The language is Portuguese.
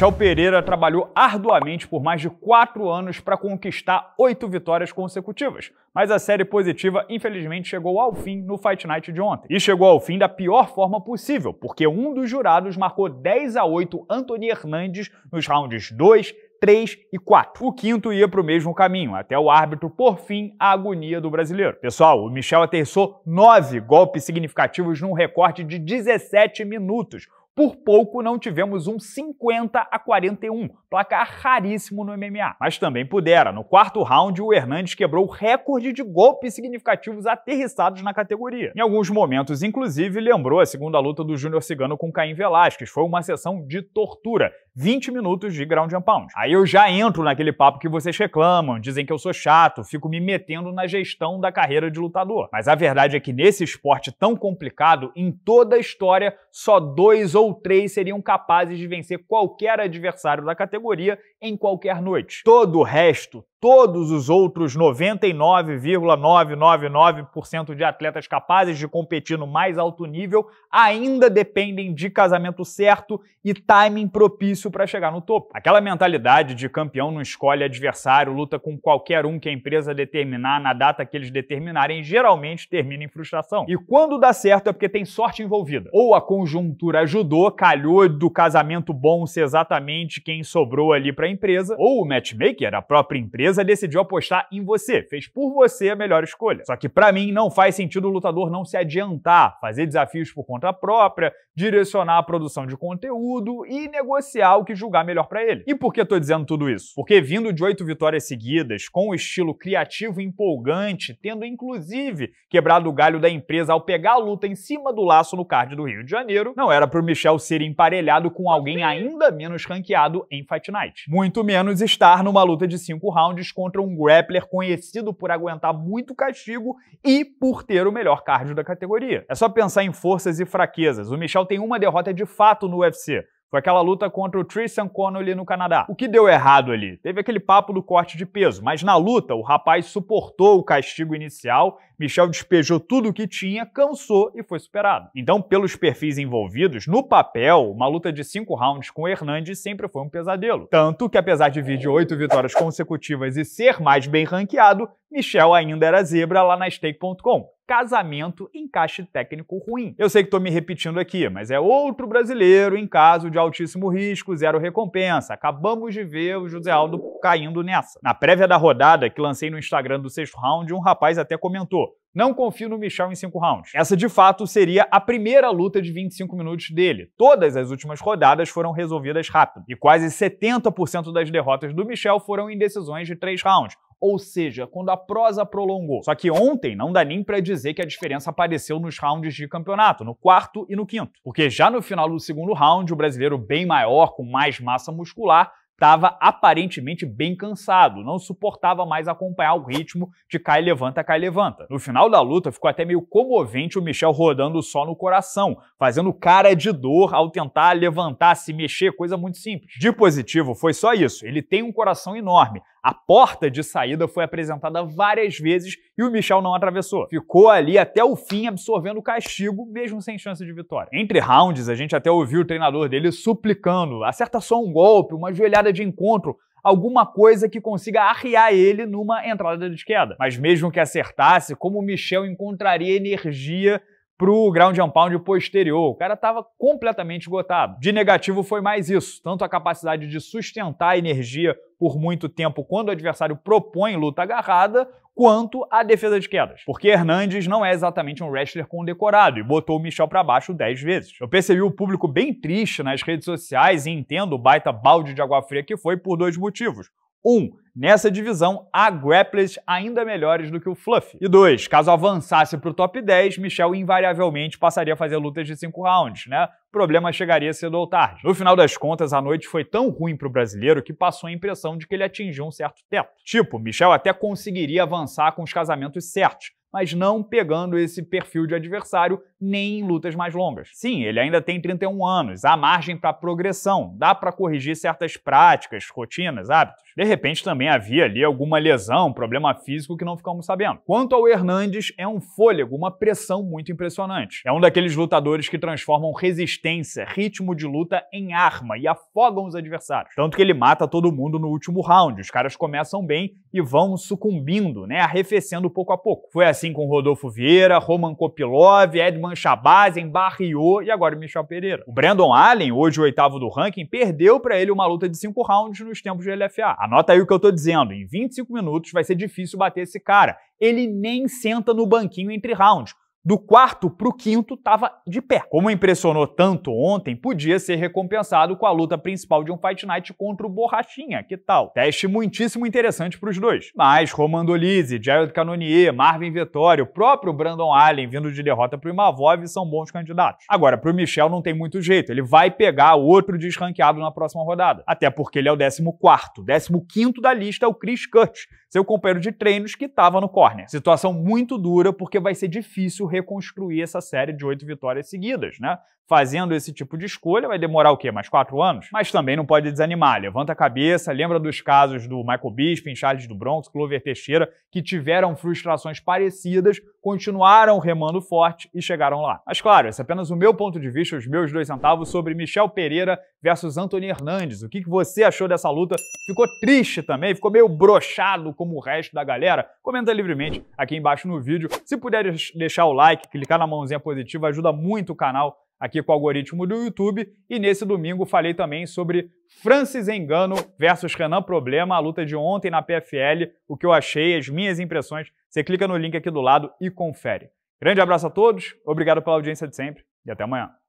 Michel Pereira trabalhou arduamente por mais de quatro anos para conquistar oito vitórias consecutivas, mas a série positiva infelizmente chegou ao fim no Fight Night de ontem. E chegou ao fim da pior forma possível, porque um dos jurados marcou 10 a 8 Antony Hernandes nos rounds 2, 3 e 4. O quinto ia para o mesmo caminho, até o árbitro, por fim, a agonia do brasileiro. Pessoal, o Michel aterrissou nove golpes significativos num recorte de 17 minutos, por pouco não tivemos um 50 a 41, placar raríssimo no MMA. Mas também pudera. No quarto round, o Hernandes quebrou o recorde de golpes significativos aterrissados na categoria. Em alguns momentos, inclusive, lembrou a segunda luta do Júnior Cigano com Caim Velasquez. Foi uma sessão de tortura. 20 minutos de ground and pound. Aí eu já entro naquele papo que vocês reclamam, dizem que eu sou chato, fico me metendo na gestão da carreira de lutador. Mas a verdade é que nesse esporte tão complicado, em toda a história, só dois ou três seriam capazes de vencer qualquer adversário da categoria em qualquer noite. Todo o resto todos os outros 99,999% de atletas capazes de competir no mais alto nível ainda dependem de casamento certo e timing propício para chegar no topo. Aquela mentalidade de campeão não escolhe adversário, luta com qualquer um que a empresa determinar na data que eles determinarem, geralmente termina em frustração. E quando dá certo é porque tem sorte envolvida. Ou a conjuntura ajudou, calhou do casamento bom ser exatamente quem sobrou ali para a empresa, ou o matchmaker, a própria empresa empresa decidiu apostar em você, fez por você a melhor escolha. Só que para mim não faz sentido o lutador não se adiantar, fazer desafios por conta própria, direcionar a produção de conteúdo e negociar o que julgar melhor para ele. E por que tô dizendo tudo isso? Porque vindo de oito vitórias seguidas, com um estilo criativo e empolgante, tendo inclusive quebrado o galho da empresa ao pegar a luta em cima do laço no card do Rio de Janeiro, não era pro Michel ser emparelhado com alguém ainda menos ranqueado em Fight Night. Muito menos estar numa luta de cinco rounds rounds contra um grappler conhecido por aguentar muito castigo e por ter o melhor cardio da categoria. É só pensar em forças e fraquezas. O Michel tem uma derrota de fato no UFC, foi aquela luta contra o Tristan Connolly no Canadá. O que deu errado ali? Teve aquele papo do corte de peso, mas na luta o rapaz suportou o castigo inicial, Michel despejou tudo o que tinha, cansou e foi superado. Então, pelos perfis envolvidos, no papel, uma luta de cinco rounds com o Hernandes sempre foi um pesadelo. Tanto que, apesar de vir de oito vitórias consecutivas e ser mais bem ranqueado, Michel ainda era zebra lá na stake.com casamento encaixe técnico ruim. Eu sei que estou me repetindo aqui, mas é outro brasileiro em caso de altíssimo risco, zero recompensa. Acabamos de ver o José Aldo caindo nessa. Na prévia da rodada que lancei no Instagram do sexto round, um rapaz até comentou: não confio no Michel em 5 rounds. Essa, de fato, seria a primeira luta de 25 minutos dele. Todas as últimas rodadas foram resolvidas rápido. E quase 70% das derrotas do Michel foram em decisões de 3 rounds, ou seja, quando a prosa prolongou. Só que ontem não dá nem para dizer que a diferença apareceu nos rounds de campeonato, no quarto e no quinto, porque já no final do segundo round, o brasileiro bem maior, com mais massa muscular, estava aparentemente bem cansado, não suportava mais acompanhar o ritmo de cai levanta, cai levanta. No final da luta ficou até meio comovente o Michel rodando só no coração, fazendo cara de dor ao tentar levantar, se mexer, coisa muito simples. De positivo foi só isso, ele tem um coração enorme. A porta de saída foi apresentada várias vezes e o Michel não atravessou. Ficou ali até o fim absorvendo o castigo, mesmo sem chance de vitória. Entre rounds, a gente até ouviu o treinador dele suplicando: acerta só um golpe, uma joelhada entrada de encontro, alguma coisa que consiga arriar ele numa entrada de queda. Mas mesmo que acertasse, como o Michel encontraria energia para o ground and pound posterior. O cara estava completamente esgotado. De negativo foi mais isso, tanto a capacidade de sustentar a energia por muito tempo quando o adversário propõe luta agarrada, quanto a defesa de quedas. Porque Hernandes não é exatamente um wrestler condecorado e botou o Michel para baixo 10 vezes. Eu percebi o público bem triste nas redes sociais e entendo o baita balde de água fria que foi por dois motivos. Um, Nessa divisão, há grapplers ainda melhores do que o Fluffy. E dois, caso avançasse para o top 10, Michel invariavelmente passaria a fazer lutas de 5 rounds, né? O problema chegaria cedo ou tarde. No final das contas, a noite foi tão ruim para o brasileiro que passou a impressão de que ele atingiu um certo teto. Tipo, Michel até conseguiria avançar com os casamentos certos, mas não pegando esse perfil de adversário nem em lutas mais longas. Sim, ele ainda tem 31 anos, há margem para progressão, dá para corrigir certas práticas, rotinas, hábitos. De repente também havia ali alguma lesão, problema físico que não ficamos sabendo. Quanto ao Hernandes, é um fôlego, uma pressão muito impressionante. É um daqueles lutadores que transformam resistência, ritmo de luta em arma e afogam os adversários. Tanto que ele mata todo mundo no último round, os caras começam bem e vão sucumbindo, né, arrefecendo pouco a pouco. Foi assim assim com Rodolfo Vieira, Roman Kopilov, Edman Shabazian, Barriot e agora Michel Pereira. O Brandon Allen, hoje o oitavo do ranking, perdeu para ele uma luta de cinco rounds nos tempos de LFA. Anota aí o que eu tô dizendo, em 25 minutos vai ser difícil bater esse cara. Ele nem senta no banquinho entre rounds do quarto para o quinto estava de pé. Como impressionou tanto ontem, podia ser recompensado com a luta principal de um Fight Night contra o Borrachinha, que tal? Teste muitíssimo interessante para os dois. Mas Roman Lise, Jared Cannonier, Marvin Vettori, o próprio Brandon Allen vindo de derrota para o Imavov são bons candidatos. Agora, para o Michel não tem muito jeito, ele vai pegar outro desranqueado na próxima rodada. Até porque ele é o décimo quarto, décimo quinto da lista é o Chris Curt, seu companheiro de treinos que estava no corner. Situação muito dura porque vai ser difícil reconstruir essa série de oito vitórias seguidas, né? Fazendo esse tipo de escolha vai demorar o quê? Mais quatro anos? Mas também não pode desanimar. Levanta a cabeça, lembra dos casos do Michael Bisping, Charles do Bronx, Clover Teixeira, que tiveram frustrações parecidas continuaram remando forte e chegaram lá. Mas claro, esse é apenas o meu ponto de vista, os meus dois centavos sobre Michel Pereira versus Anthony Hernandes. O que você achou dessa luta? Ficou triste também? Ficou meio brochado como o resto da galera? Comenta livremente aqui embaixo no vídeo. Se puder deixar o like, clicar na mãozinha positiva, ajuda muito o canal aqui com o algoritmo do YouTube. E nesse domingo falei também sobre Francis Engano versus Renan Problema, a luta de ontem na PFL, o que eu achei, as minhas impressões. Você clica no link aqui do lado e confere. Grande abraço a todos, obrigado pela audiência de sempre e até amanhã.